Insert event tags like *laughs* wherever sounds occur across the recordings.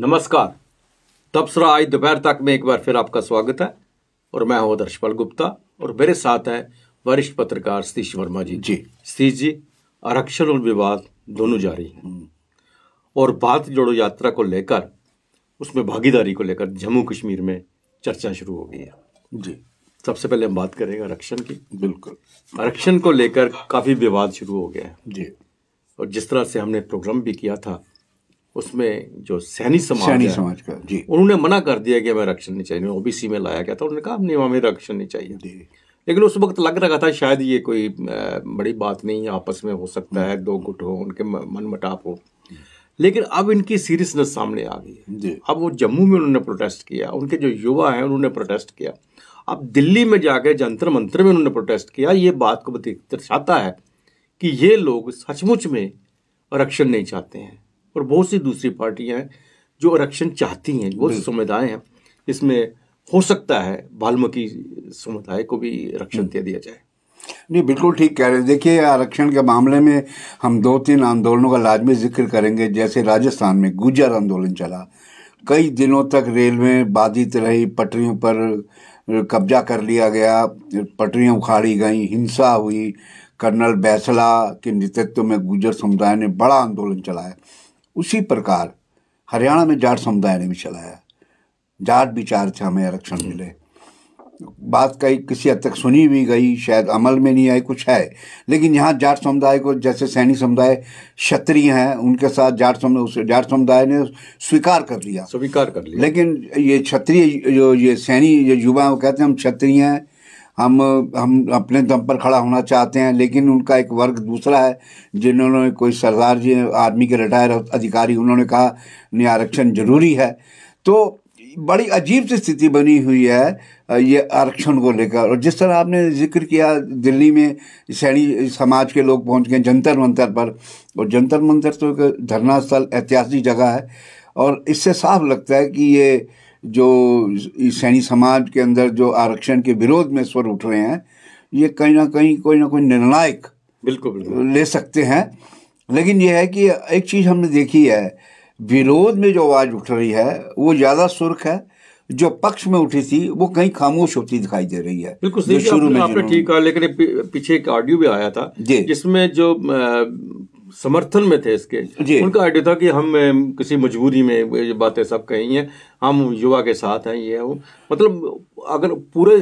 नमस्कार तबसरा आज दोपहर तक में एक बार फिर आपका स्वागत है और मैं हूं दर्शपाल गुप्ता और मेरे साथ हैं वरिष्ठ पत्रकार सतीश वर्मा जी जी सतीश जी आरक्षण और विवाद दोनों जारी हैं हम्म। और भारत जोड़ो यात्रा को लेकर उसमें भागीदारी को लेकर जम्मू कश्मीर में चर्चा शुरू हो गई है जी सबसे पहले हम बात करेंगे आरक्षण की बिल्कुल आरक्षण को लेकर काफ़ी विवाद शुरू हो गया है जी और जिस तरह से हमने प्रोग्राम भी किया था उसमें जो सैनी समाज सैनी समाज का जी उन्होंने मना कर दिया कि हमें रक्षण नहीं चाहिए ओबीसी में लाया गया था उन्होंने कहा नहीं हमें रक्षण नहीं चाहिए लेकिन उस वक्त लग रहा था शायद ये कोई बड़ी बात नहीं आपस में हो सकता है दो गुट हो उनके मन मटाप हो लेकिन अब इनकी सीरियसनेस सामने आ गई है अब वो जम्मू में उन्होंने प्रोटेस्ट किया उनके जो युवा हैं उन्होंने प्रोटेस्ट किया अब दिल्ली में जाकर जंतर मंत्र में उन्होंने प्रोटेस्ट किया ये बात को दर्शाता है कि ये लोग सचमुच में रक्षण नहीं चाहते हैं और बहुत सी दूसरी पार्टियां हैं जो आरक्षण चाहती हैं बहुत सी समुदाय हैं इसमें हो सकता है वाल्मीकि समुदाय को भी आरक्षण दे दिया जाए नहीं बिल्कुल ठीक कह रहे हैं देखिए आरक्षण के मामले में हम दो तीन आंदोलनों का लाजमी जिक्र करेंगे जैसे राजस्थान में गुजर आंदोलन चला कई दिनों तक रेलवे बाधित रही पटरियों पर कब्जा कर लिया गया पटरियां उखाड़ी गई हिंसा हुई कर्नल बैसला के नेतृत्व में गुजर समुदाय ने बड़ा आंदोलन चलाया उसी प्रकार हरियाणा में जाट समुदाय ने भी चलाया जाट विचार से हमें आरक्षण हम्म। मिले बात कई किसी हद तक सुनी भी गई शायद अमल में नहीं आई कुछ है लेकिन यहाँ जाट समुदाय को जैसे सैनी समुदाय क्षत्रिय हैं उनके साथ जाट समुदाय उस जाट समुदाय ने स्वीकार कर लिया स्वीकार कर लिया लेकिन ये क्षत्रिय जो ये सैनी जो युवा वो कहते हैं हम क्षत्रिय हैं हम हम अपने दम पर खड़ा होना चाहते हैं लेकिन उनका एक वर्ग दूसरा है जिन्होंने कोई सरदार जी आर्मी के रिटायर अधिकारी उन्होंने कहा नहीं आरक्षण जरूरी है तो बड़ी अजीब सी स्थिति बनी हुई है ये आरक्षण को लेकर और जिस तरह आपने जिक्र किया दिल्ली में सैनी समाज के लोग पहुंच गए जंतर मंतर पर और जंतर मंतर तो एक धरना स्थल ऐतिहासिक जगह है और इससे साफ लगता है कि ये जो सैनी समाज के अंदर जो आरक्षण के विरोध में स्वर उठ रहे हैं ये कहीं ना कहीं कोई ना कोई निर्णायक बिल्कुल ले सकते हैं लेकिन यह है कि एक चीज़ हमने देखी है विरोध में जो आवाज़ उठ रही है वो ज़्यादा सुर्ख है जो पक्ष में उठी थी वो कहीं खामोश होती दिखाई दे रही है बिल्कुल शुरू में आपने ठीक कहा लेकिन पीछे एक ऑडियो भी आया था जिसमें जो समर्थन में थे इसके उनका आइडिया था कि हम किसी मजबूरी में ये बातें सब कही हैं हम युवा के साथ हैं ये वो मतलब अगर पूरे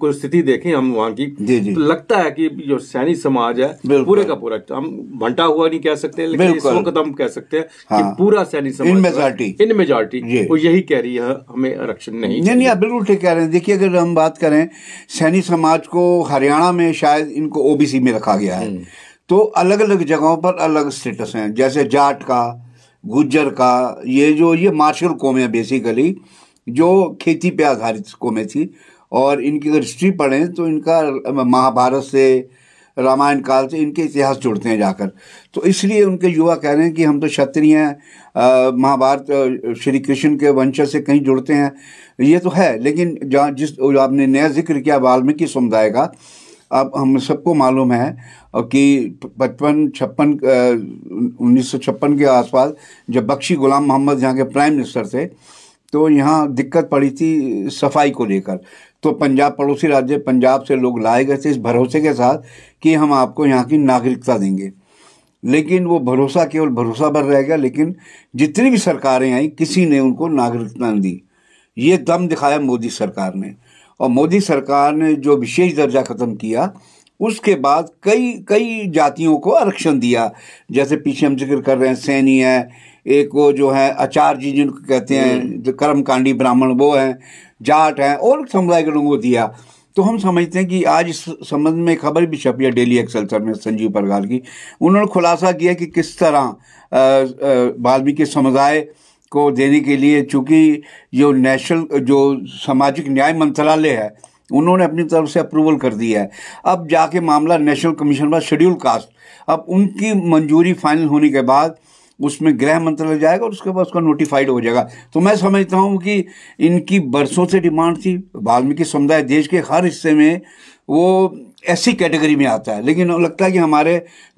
को स्थिति देखें हम वहाँ की जी जी। तो लगता है कि जो सैनी समाज है पूरे का पूरा हम भंटा हुआ नहीं कह सकते लेकिन इस वक्त हम कह सकते हैं हाँ। कि पूरा सैनी समाज इन मेजोरिटी इन मेजोरिटी वो यही कह रही है हमें आरक्षण नहीं नहीं आप बिल्कुल ठीक कह रहे हैं देखिए अगर हम बात करें सैनी समाज को हरियाणा में शायद इनको ओबीसी में रखा गया है हम्म। तो अलग अलग जगहों पर अलग स्टेटस हैं जैसे जाट का गुज्जर का ये जो ये मार्शल कौमें बेसिकली जो खेती पे आधारित कौमें थी और इनकी अगर हिस्ट्री पढ़ें तो इनका महाभारत से रामायण काल से इनके इतिहास जुड़ते हैं जाकर तो इसलिए उनके युवा कह रहे हैं कि हम तो क्षत्रिय हैं महाभारत श्री कृष्ण के वंशज से कहीं जुड़ते हैं ये तो है लेकिन जहाँ जिस आपने नया जिक्र किया वाल्मीकि समुदाय का अब हम सबको मालूम है कि पचपन छप्पन उन्नीस सौ छप्पन के आसपास जब बख्शी गुलाम मोहम्मद यहाँ के प्राइम मिनिस्टर थे तो यहाँ दिक्कत पड़ी थी सफाई को लेकर तो पंजाब पड़ोसी राज्य पंजाब से लोग लाए गए थे इस भरोसे के साथ कि हम आपको यहाँ की नागरिकता देंगे लेकिन वो भरोसा केवल भरोसा भर रह गया लेकिन जितनी भी सरकारें आई किसी ने उनको नागरिकता दी ये दम दिखाया मोदी सरकार ने और मोदी सरकार ने जो विशेष दर्जा ख़त्म किया उसके बाद कई कई जातियों को आरक्षण दिया जैसे पीछे हम जिक्र कर रहे हैं सैनी है एक वो जो है आचार्य जी जिनको कहते हैं हम्म। जो कर्मकांडी ब्राह्मण वो हैं जाट हैं और समुदाय के लोगों को दिया तो हम समझते हैं कि आज इस संबंध में खबर भी छपी है डेली एक्सलसर में संजीव परगाल की उन्होंने खुलासा किया कि किस तरह वाल्मीकि समुदाय को देने के लिए चूँकि जो नेशनल जो सामाजिक न्याय मंत्रालय है उन्होंने अपनी तरफ से अप्रूवल कर दिया है अब जाके मामला नेशनल कमीशन पर शेड्यूल कास्ट अब उनकी मंजूरी फाइनल होने के बाद उसमें गृह मंत्रालय जाएगा और उसके बाद उसका नोटिफाइड हो जाएगा तो मैं समझता हूँ कि इनकी बरसों से डिमांड थी वाल्मीकि समुदाय देश के हर हिस्से में वो ऐसी कैटेगरी में आता है लेकिन लगता है कि हमारे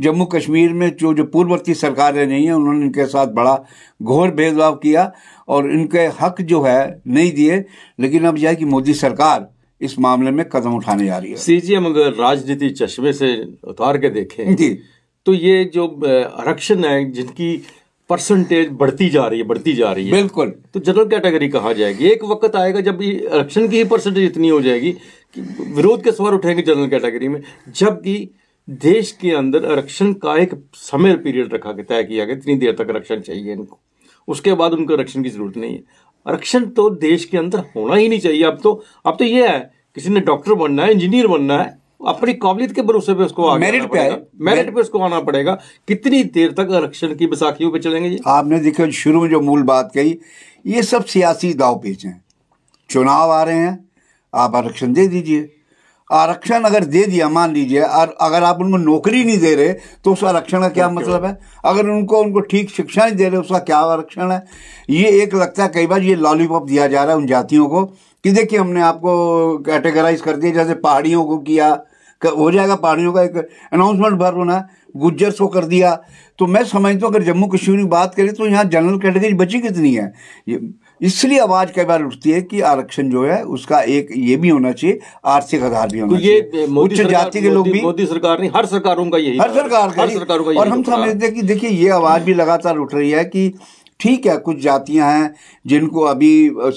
जम्मू कश्मीर में जो जो पूर्ववर्ती सरकारें नहीं हैं उन्होंने इनके साथ बड़ा घोर भेदभाव किया और इनके हक जो है नहीं दिए लेकिन अब यह कि मोदी सरकार इस मामले में कदम उठाने जा रही है सीजिए अगर राजनीति चश्मे से उतार के देखें जी तो ये जो आरक्षण है जिनकी परसेंटेज बढ़ती जा रही है बढ़ती जा रही है बिल्कुल तो जनरल कैटेगरी कहा जाएगी एक वक्त आएगा जब आरक्षण की ही परसेंटेज इतनी हो जाएगी कि विरोध के सवाल उठेंगे जनरल कैटेगरी में जबकि देश के अंदर आरक्षण का एक समय पीरियड रखा गया तय किया गया इतनी देर तक आरक्षण चाहिए इनको उसके बाद उनको आरक्षण की जरूरत नहीं है आरक्षण तो देश के अंदर होना ही नहीं चाहिए अब तो अब तो ये है किसी ने डॉक्टर बनना है इंजीनियर बनना है अपनी काबिलियत के भरोसे पे उसको मेरिट पे आए मेरिट पे उसको आना पड़ेगा कितनी देर तक आरक्षण की बैसाखियों पे चलेंगे जी आपने देखो शुरू में जो मूल बात कही ये सब सियासी दाव पेच हैं चुनाव आ रहे हैं आप आरक्षण दे दीजिए आरक्षण अगर दे दिया मान लीजिए और अगर आप उनको नौकरी नहीं दे रहे तो उस आरक्षण का क्या मतलब है अगर उनको उनको ठीक शिक्षा नहीं दे रहे उसका क्या आरक्षण है ये एक लगता है कई बार ये लॉलीपॉप दिया जा रहा है उन जातियों को कि देखिए हमने आपको कैटेगराइज कर दिया जैसे पहाड़ियों को किया हो जाएगा पहाड़ियों का एक अनाउंसमेंट भर होना गुज्जर्स को कर दिया तो मैं समझता हूँ अगर जम्मू कश्मीर की बात करें तो यहाँ जनरल कैटेगरी बची कितनी है ये इसलिए आवाज कई बार उठती है कि आरक्षण जो है उसका एक ये भी होना चाहिए आर्थिक आधार भी होना तो ये उच्च जाति के लोग भी मोदी सरकार नहीं हर सरकारों का यही हर सरकार का सरकारों का और हम समझते हैं कि देखिए ये आवाज भी लगातार उठ रही है कि ठीक है कुछ जातियां हैं जिनको अभी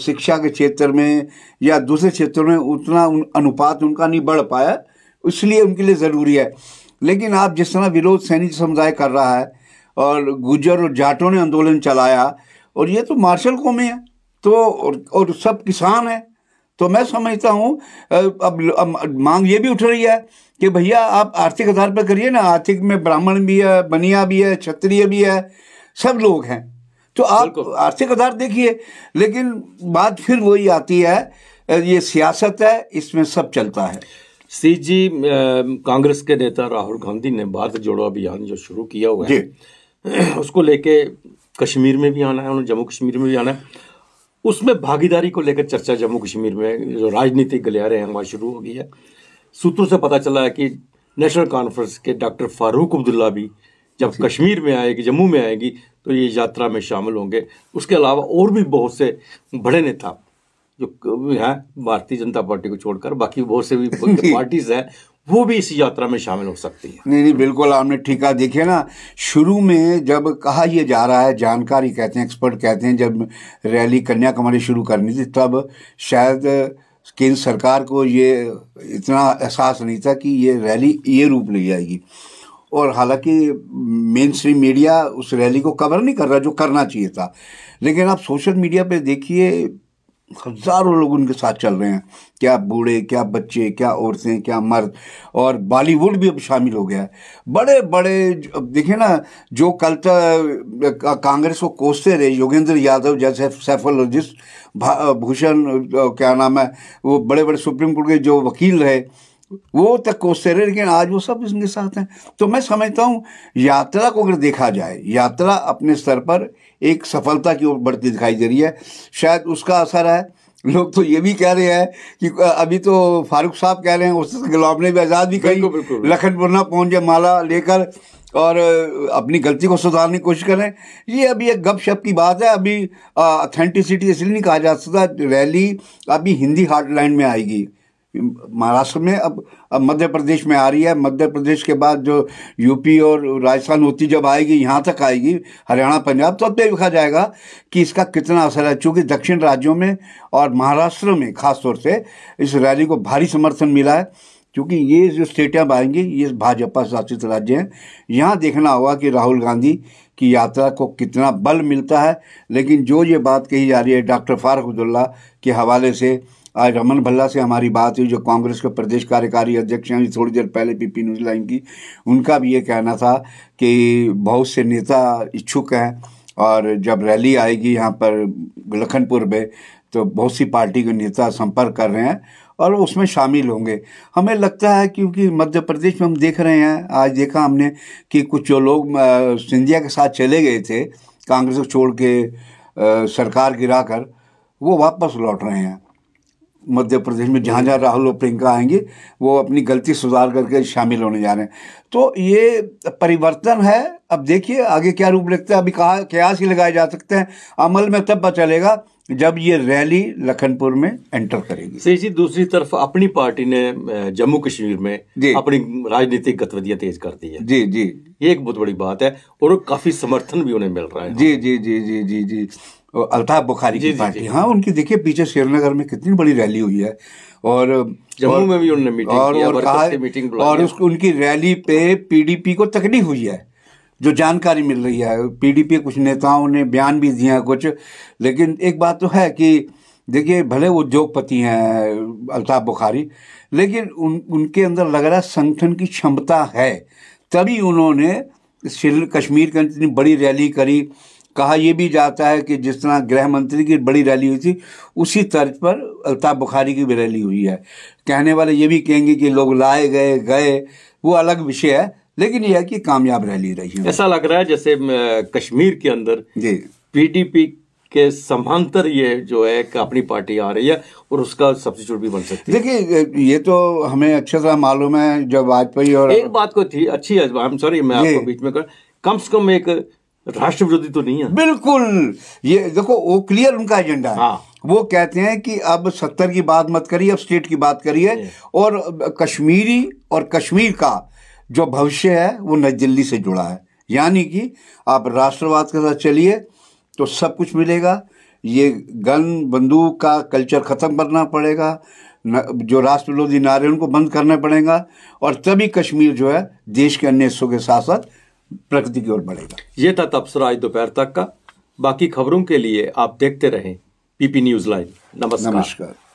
शिक्षा के क्षेत्र में या दूसरे क्षेत्रों में उतना उन, अनुपात उनका नहीं बढ़ पाया इसलिए उनके लिए ज़रूरी है लेकिन आप जिस तरह विरोध सैनिक समुदाय कर रहा है और गुजर और जाटों ने आंदोलन चलाया और ये तो मार्शल कौमें हैं तो और, और सब किसान हैं तो मैं समझता हूँ अब, अब मांग ये भी उठ रही है कि भैया आप आर्थिक आधार पर करिए ना आर्थिक में ब्राह्मण भी है बनिया भी है क्षत्रिय भी है सब लोग हैं तो आप आर्थिक आधार देखिए लेकिन बात फिर वही आती है ये सियासत है इसमें सब चलता है सी जी कांग्रेस के नेता राहुल गांधी ने भारत जोड़ो अभियान जो शुरू किया हुआ है उसको लेके कश्मीर में भी आना है उन्होंने जम्मू कश्मीर में भी आना है उसमें भागीदारी को लेकर चर्चा जम्मू कश्मीर में जो राजनीतिक गलियारे हैं वहाँ शुरू हो गई है सूत्रों से पता चला है कि नेशनल कॉन्फ्रेंस के डॉक्टर फारूक अब्दुल्ला भी जब कश्मीर में आएगी जम्मू में आएगी तो ये यात्रा में शामिल होंगे उसके अलावा और भी बहुत से बड़े नेता जो हैं भारतीय जनता पार्टी को छोड़कर बाकी बहुत से भी पार्टीज *laughs* हैं वो भी इस यात्रा में शामिल हो सकती है नहीं नहीं बिल्कुल आपने कहा देखिए ना शुरू में जब कहा यह जा रहा है जानकारी कहते हैं एक्सपर्ट कहते हैं जब रैली कन्याकुमारी शुरू करनी थी तब शायद केंद्र सरकार को ये इतना एहसास नहीं था कि ये रैली ये रूप ले जाएगी और हालांकि मेन स्ट्रीम मीडिया उस रैली को कवर नहीं कर रहा जो करना चाहिए था लेकिन आप सोशल मीडिया पे देखिए हज़ारों लोग उनके साथ चल रहे हैं क्या बूढ़े क्या बच्चे क्या औरतें क्या मर्द और बॉलीवुड भी अब शामिल हो गया है बड़े बड़े देखिए ना जो कल तक कांग्रेस को कोसते रहे योगेंद्र यादव जैसे सेफोलॉजिस्ट भूषण क्या नाम है वो बड़े बड़े सुप्रीम कोर्ट के जो वकील रहे वो तक तो कोसते रहे लेकिन आज वो सब इसके साथ हैं तो मैं समझता हूँ यात्रा को अगर देखा जाए यात्रा अपने स्तर पर एक सफलता की ओर बढ़ती दिखाई दे रही है शायद उसका असर है लोग तो ये भी कह रहे हैं कि अभी तो फारूक साहब कह रहे हैं उस गुलाम ने भी आज़ाद भी कही लखनपुरना पहुँच जाए माला लेकर और अपनी गलती को सुधारने की कोशिश करें ये अभी एक गप शप की बात है अभी अथेंटिसिटी इसलिए नहीं कहा जा सकता रैली अभी हिंदी हार्ट लाइन में आएगी महाराष्ट्र में अब अब मध्य प्रदेश में आ रही है मध्य प्रदेश के बाद जो यूपी और राजस्थान होती जब आएगी यहाँ तक आएगी हरियाणा पंजाब तो अब देखा जाएगा कि इसका कितना असर है चूँकि दक्षिण राज्यों में और महाराष्ट्र में खासतौर से इस रैली को भारी समर्थन मिला है क्योंकि ये जो स्टेटें अब आएंगी ये भाजपा शासित राज्य हैं यहाँ देखना होगा कि राहुल गांधी की यात्रा को कितना बल मिलता है लेकिन जो ये बात कही जा रही है डॉक्टर फारूक फारूकदुल्ला के हवाले से आज रमन भल्ला से हमारी बात हुई जो कांग्रेस के प्रदेश कार्यकारी अध्यक्ष हैं थोड़ी देर पहले पीपी लाइन की उनका भी ये कहना था कि बहुत से नेता इच्छुक हैं और जब रैली आएगी यहाँ पर लखनपुर में तो बहुत सी पार्टी के नेता संपर्क कर रहे हैं और उसमें शामिल होंगे हमें लगता है क्योंकि मध्य प्रदेश में हम देख रहे हैं आज देखा हमने कि कुछ जो लोग सिंधिया के साथ चले गए थे कांग्रेस को छोड़ के आ, सरकार गिरा कर वो वापस लौट रहे हैं मध्य प्रदेश में जहाँ जहाँ राहुल और प्रियंका आएंगी वो अपनी गलती सुधार करके शामिल होने जा रहे हैं तो ये परिवर्तन है अब देखिए आगे क्या रूप लगता हैं अभी कहा कयास ही लगाए जा सकते हैं अमल में तब पता चलेगा जब ये रैली लखनपुर में एंटर करेगी सही जी दूसरी तरफ अपनी पार्टी ने जम्मू कश्मीर में अपनी राजनीतिक गतिविधियां तेज कर दी है जी जी ये एक बहुत बड़ी बात है और काफी समर्थन भी उन्हें मिल रहा है जी जी जी जी जी जी अल्ताफ बुखारी की पार्टी हाँ उनकी देखिए पीछे श्रीनगर में कितनी बड़ी रैली हुई है और जम्मू में भी उन्होंने मीटिंग और, और कहा मीटिंग और उसको उनकी रैली पे पीडीपी को तकलीफ हुई है जो जानकारी मिल रही है पीडीपी कुछ नेताओं ने बयान भी दिया कुछ लेकिन एक बात तो है कि देखिए भले वो उद्योगपति हैं अल्ताफ बुखारी लेकिन उन उनके अंदर लग रहा है संगठन की क्षमता है तभी उन्होंने कश्मीर के अंदर इतनी बड़ी रैली करी कहा यह भी जाता है कि जिस तरह गृह मंत्री की बड़ी रैली हुई थी उसी तर्ज पर अल्ताफ बुखारी की भी रैली हुई है कहने वाले ये भी कहेंगे कि लोग लाए गए गए वो अलग विषय है लेकिन यह है कि कामयाब रैली रही है ऐसा लग रहा है जैसे कश्मीर के अंदर जी पीडीपी के समांतर ये जो है अपनी पार्टी आ रही है और उसका सब्सिट्यूट भी बन सकती है देखिए ये तो हमें अच्छे से मालूम है जब वाजपेयी और एक बात को थी अच्छी है सॉरी मैं आपको बीच में कर कम से कम एक राष्ट्र विरोधी तो नहीं है बिल्कुल ये देखो वो क्लियर उनका एजेंडा है हाँ। वो कहते हैं कि अब सत्तर की बात मत करिए अब स्टेट की बात करिए और कश्मीरी और कश्मीर का जो भविष्य है वो नई दिल्ली से जुड़ा है यानी कि आप राष्ट्रवाद के साथ चलिए तो सब कुछ मिलेगा ये गन बंदूक का कल्चर ख़त्म करना पड़ेगा न, जो राष्ट्र विरोधी नारे उनको बंद करने पड़ेगा और तभी कश्मीर जो है देश के अन्य हिस्सों के साथ साथ प्रगति की ओर बढ़ेगा ये था तबसरा आज दोपहर तक का बाकी खबरों के लिए आप देखते रहें पीपी न्यूज लाइव नमस्कार, नमस्कार।